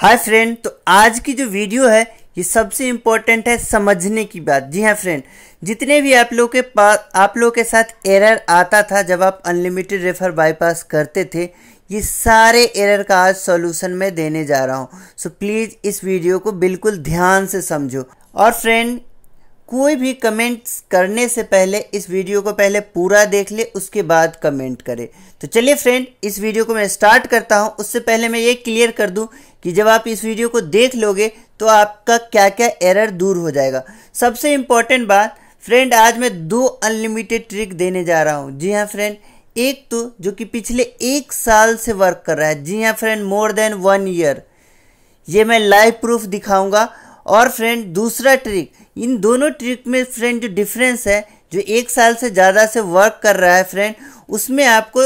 hi friend तो आज की जो वीडियो है ये सबसे इम्पोर्टेंट है समझने की बात जी हाँ फ्रेंड जितने भी आप लोग के पास आप लोग के साथ एरर आता था जब आप अनलिमिटेड रेफर बाईपास करते थे ये सारे एरर का आज सॉल्यूशन मैं देने जा रहा हूँ सो प्लीज़ इस वीडियो को बिल्कुल ध्यान से समझो और फ्रेंड कोई भी कमेंट्स करने से पहले इस वीडियो को पहले पूरा देख ले उसके बाद कमेंट करे तो चलिए फ्रेंड इस वीडियो को मैं स्टार्ट करता हूँ उससे पहले मैं ये क्लियर कर दूँ कि जब आप इस वीडियो को देख लोगे तो आपका क्या क्या एरर दूर हो जाएगा सबसे इम्पॉर्टेंट बात फ्रेंड आज मैं दो अनलिमिटेड ट्रिक देने जा रहा हूँ जी हाँ फ्रेंड एक तो जो कि पिछले एक साल से वर्क कर रहा है जी हाँ friend more than one year ये मैं लाइव प्रूफ दिखाऊंगा और फ्रेंड दूसरा ट्रिक इन दोनों ट्रिक में फ्रेंड जो डिफरेंस है जो एक साल से ज़्यादा से वर्क कर रहा है फ्रेंड उसमें आपको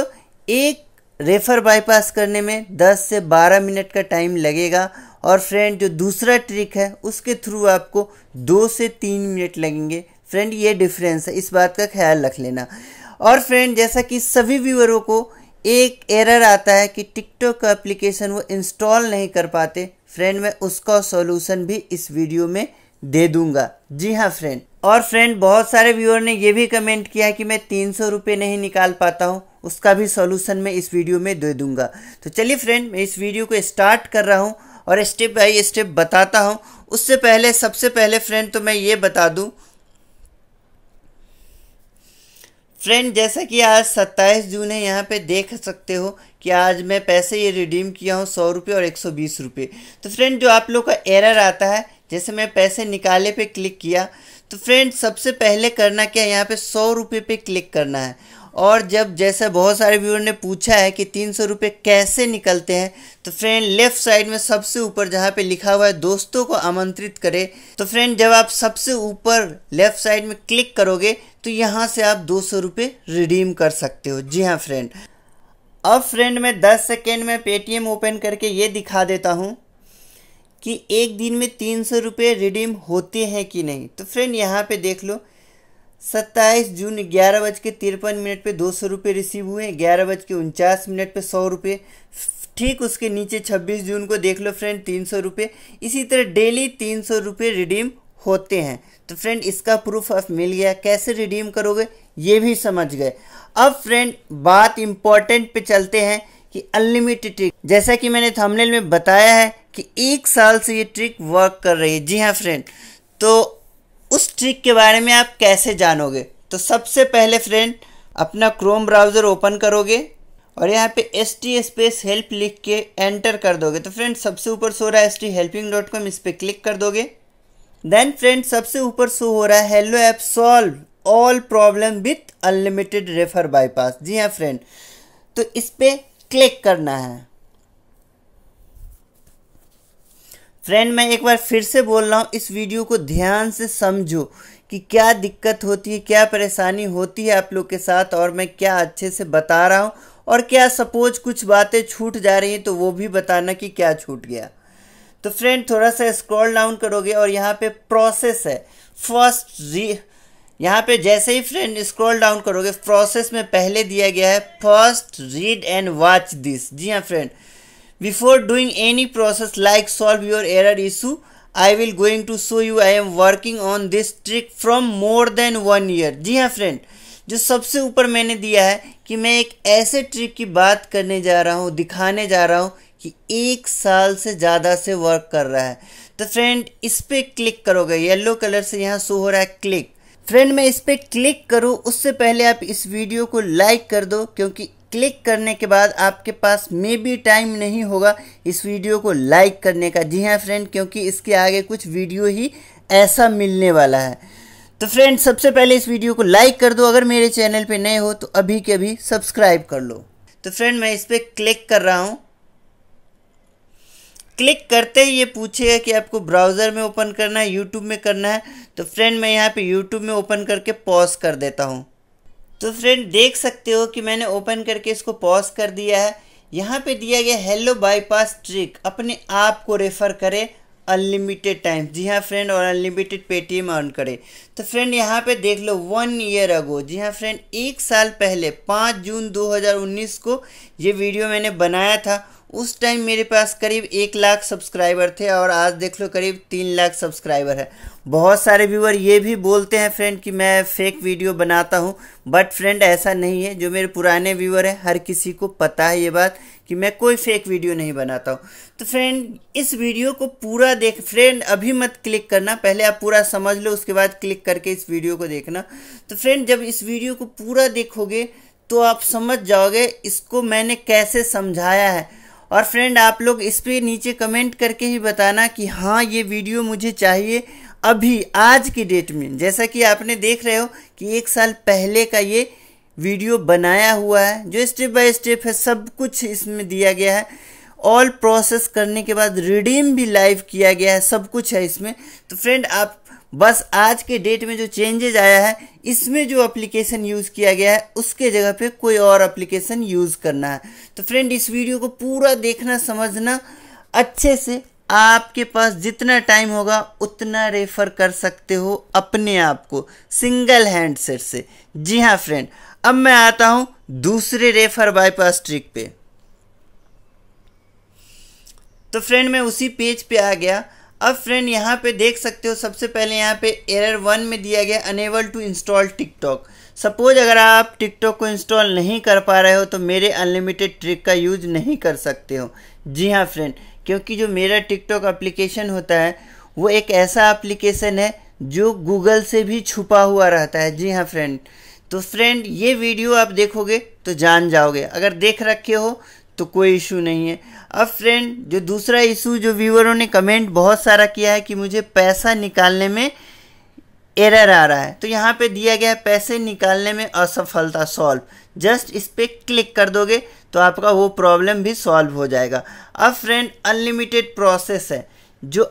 एक रेफर बाईपास करने में 10 से 12 मिनट का टाइम लगेगा और फ्रेंड जो दूसरा ट्रिक है उसके थ्रू आपको दो से तीन मिनट लगेंगे फ्रेंड ये डिफरेंस है इस बात का ख्याल रख लेना और फ्रेंड जैसा कि सभी व्यूअरों को एक एरर आता है कि टिकटॉक का एप्लीकेशन वो इंस्टॉल नहीं कर पाते फ्रेंड मैं उसका सॉल्यूशन भी इस वीडियो में दे दूंगा जी हाँ फ्रेंड और फ्रेंड बहुत सारे व्यूअर ने ये भी कमेंट किया कि मैं तीन सौ रुपये नहीं निकाल पाता हूँ उसका भी सॉल्यूशन मैं इस वीडियो में दे दूंगा तो चलिए फ्रेंड मैं इस वीडियो को स्टार्ट कर रहा हूँ और स्टेप बाई स्टेप बताता हूँ उससे पहले सबसे पहले फ्रेंड तो मैं ये बता दूँ फ्रेंड जैसा कि आज 27 जून है यहाँ पे देख सकते हो कि आज मैं पैसे ये रिडीम किया हूँ सौ रुपये और एक सौ बीस रुपये तो फ्रेंड जो आप लोग का एरर आता है जैसे मैं पैसे निकाले पे क्लिक किया तो फ्रेंड सबसे पहले करना क्या है यहाँ पे सौ रुपये पे क्लिक करना है और जब जैसे बहुत सारे व्यूअर ने पूछा है कि तीन सौ रुपये कैसे निकलते हैं तो फ्रेंड लेफ्ट साइड में सबसे ऊपर जहाँ पे लिखा हुआ है दोस्तों को आमंत्रित करें तो फ्रेंड जब आप सबसे ऊपर लेफ्ट साइड में क्लिक करोगे तो यहाँ से आप दो सौ रुपये रिडीम कर सकते हो जी हाँ फ्रेंड अब फ्रेंड मैं दस सेकेंड में पेटीएम ओपन करके ये दिखा देता हूँ कि एक दिन में तीन सौ रुपये रिडीम होते हैं कि नहीं तो फ्रेंड यहाँ पे देख लो सत्ताईस जून ग्यारह बज के तिरपन मिनट पे दो सौ रुपये रिसीव हुए ग्यारह बज के उनचास मिनट पे सौ रुपये ठीक उसके नीचे छब्बीस जून को देख लो फ्रेंड तीन सौ रुपये इसी तरह डेली तीन सौ रुपये रिडीम होते हैं तो फ्रेंड इसका प्रूफ अब मिल गया कैसे रिडीम करोगे ये भी समझ गए अब फ्रेंड बात इम्पॉर्टेंट पे चलते हैं कि अनलिमिटेड ट्रिक जैसा कि मैंने थंबनेल में बताया है कि एक साल से ये ट्रिक वर्क कर रही है जी हाँ फ्रेंड तो उस ट्रिक के बारे में आप कैसे जानोगे तो सबसे पहले फ्रेंड अपना क्रोम ब्राउज़र ओपन करोगे और यहाँ पे एस टी स्पेस हेल्प लिख के एंटर कर दोगे तो फ्रेंड सबसे ऊपर सो रहा है S T helping dot com इस पर क्लिक कर दोगे देन फ्रेंड सबसे ऊपर शो हो रहा है hello app solve all problem with unlimited refer bypass जी हाँ फ्रेंड तो इस पर क्लिक करना है फ्रेंड मैं एक बार फिर से बोल रहा हूँ इस वीडियो को ध्यान से समझो कि क्या दिक्कत होती है क्या परेशानी होती है आप लोग के साथ और मैं क्या अच्छे से बता रहा हूँ और क्या सपोज कुछ बातें छूट जा रही हैं तो वो भी बताना कि क्या छूट गया तो फ्रेंड थोड़ा सा स्क्रॉल डाउन करोगे और यहाँ पे प्रोसेस है फर्स्ट री यहाँ पे जैसे ही फ्रेंड स्क्रॉल डाउन करोगे प्रोसेस में पहले दिया गया है first read and watch this जी हाँ friend before doing any process like solve your error issue I will going to show you I am working on this trick from more than one year जी हाँ friend जो सबसे ऊपर मैंने दिया है कि मैं एक ऐसे ट्रिक की बात करने जा रहा हूँ दिखाने जा रहा हूँ कि एक साल से ज़्यादा से वर्क कर रहा है तो फ्रेंड इस पर क्लिक करोगे येलो कलर से यहाँ शो हो रहा है क्लिक फ्रेंड मैं इस पर क्लिक करूँ उससे पहले आप इस वीडियो को लाइक कर दो क्योंकि क्लिक करने के बाद आपके पास मे बी टाइम नहीं होगा इस वीडियो को लाइक करने का जी हाँ फ्रेंड क्योंकि इसके आगे कुछ वीडियो ही ऐसा मिलने वाला है तो फ्रेंड सबसे पहले इस वीडियो को लाइक कर दो अगर मेरे चैनल पे नए हो तो अभी के अभी सब्सक्राइब कर लो तो फ्रेंड मैं इस पर क्लिक कर रहा हूँ क्लिक करते ही ये पूछेगा कि आपको ब्राउज़र में ओपन करना है यूट्यूब में करना है तो फ्रेंड मैं यहाँ पे यूट्यूब में ओपन करके पॉज कर देता हूँ तो फ्रेंड देख सकते हो कि मैंने ओपन करके इसको पॉज कर दिया है यहाँ पे दिया गया हेलो बाईपास ट्रिक अपने आप को रेफ़र करें अनलिमिटेड टाइम जी हाँ फ्रेंड और अनलिमिटेड पेटीएम अर्न करें तो फ्रेंड यहाँ पे देख लो वन ईयर अगो जी हाँ फ्रेंड एक साल पहले पाँच जून 2019 को ये वीडियो मैंने बनाया था उस टाइम मेरे पास करीब एक लाख सब्सक्राइबर थे और आज देख लो करीब तीन लाख सब्सक्राइबर है बहुत सारे व्यूअर ये भी बोलते हैं फ्रेंड कि मैं फेक वीडियो बनाता हूँ बट फ्रेंड ऐसा नहीं है जो मेरे पुराने व्यूअर हैं हर किसी को पता है ये बात कि मैं कोई फेक वीडियो नहीं बनाता हूँ तो फ्रेंड इस वीडियो को पूरा देख फ्रेंड अभी मत क्लिक करना पहले आप पूरा समझ लो उसके बाद क्लिक करके इस वीडियो को देखना तो फ्रेंड जब इस वीडियो को पूरा देखोगे तो आप समझ जाओगे इसको मैंने कैसे समझाया है और फ्रेंड आप लोग इस पर नीचे कमेंट करके ही बताना कि हाँ ये वीडियो मुझे चाहिए अभी आज की डेट में जैसा कि आपने देख रहे हो कि एक साल पहले का ये वीडियो बनाया हुआ है जो स्टेप बाय स्टेप है सब कुछ इसमें दिया गया है ऑल प्रोसेस करने के बाद रिडीम भी लाइव किया गया है सब कुछ है इसमें तो फ्रेंड आप बस आज के डेट में जो चेंजेज आया है इसमें जो एप्लीकेशन यूज़ किया गया है उसके जगह पे कोई और एप्लीकेशन यूज़ करना है तो फ्रेंड इस वीडियो को पूरा देखना समझना अच्छे से आपके पास जितना टाइम होगा उतना रेफर कर सकते हो अपने आप को सिंगल हैंडसेट से जी हाँ फ्रेंड अब मैं आता हूँ दूसरे रेफर बाईपास ट्रिक पे तो फ्रेंड मैं उसी पेज पे आ गया अब फ्रेंड यहाँ पे देख सकते हो सबसे पहले यहाँ पे एरर वन में दिया गया enable to install TikTok suppose अगर आप टिकटॉक को इंस्टॉल नहीं कर पा रहे हो तो मेरे अनलिमिटेड ट्रिक का यूज नहीं कर सकते हो जी हाँ फ्रेंड क्योंकि जो मेरा टिकटॉक एप्लीकेशन होता है वो एक ऐसा एप्लीकेशन है जो गूगल से भी छुपा हुआ रहता है जी हाँ फ्रेंड तो फ्रेंड ये वीडियो आप देखोगे तो जान जाओगे अगर देख रखे हो तो कोई इशू नहीं है अब फ्रेंड जो दूसरा इशू जो व्यूवरों ने कमेंट बहुत सारा किया है कि मुझे पैसा निकालने में एरर आ रहा है तो यहाँ पे दिया गया है पैसे निकालने में असफलता सॉल्व जस्ट इस पर क्लिक कर दोगे तो आपका वो प्रॉब्लम भी सॉल्व हो जाएगा अब फ्रेंड अनलिमिटेड प्रोसेस है जो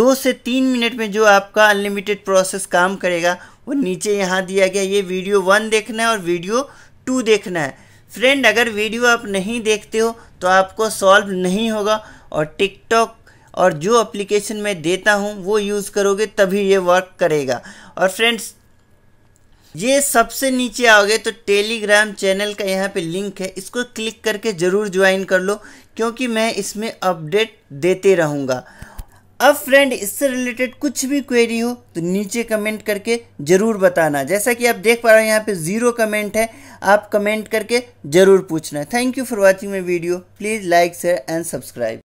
दो से तीन मिनट में जो आपका अनलिमिटेड प्रोसेस काम करेगा वो नीचे यहाँ दिया गया ये वीडियो वन देखना है और वीडियो टू देखना है फ्रेंड अगर वीडियो आप नहीं देखते हो तो आपको सॉल्व नहीं होगा और टिकटॉक और जो एप्लीकेशन मैं देता हूँ वो यूज़ करोगे तभी ये वर्क करेगा और फ्रेंड्स ये सबसे नीचे आओगे तो टेलीग्राम चैनल का यहाँ पे लिंक है इसको क्लिक करके ज़रूर ज्वाइन कर लो क्योंकि मैं इसमें अपडेट देते रहूँगा अब फ्रेंड इससे रिलेटेड कुछ भी क्वेरी हो तो नीचे कमेंट करके ज़रूर बताना जैसा कि आप देख पा रहे हो यहाँ पे ज़ीरो कमेंट है आप कमेंट करके ज़रूर पूछना thank you for watching my video please like share and subscribe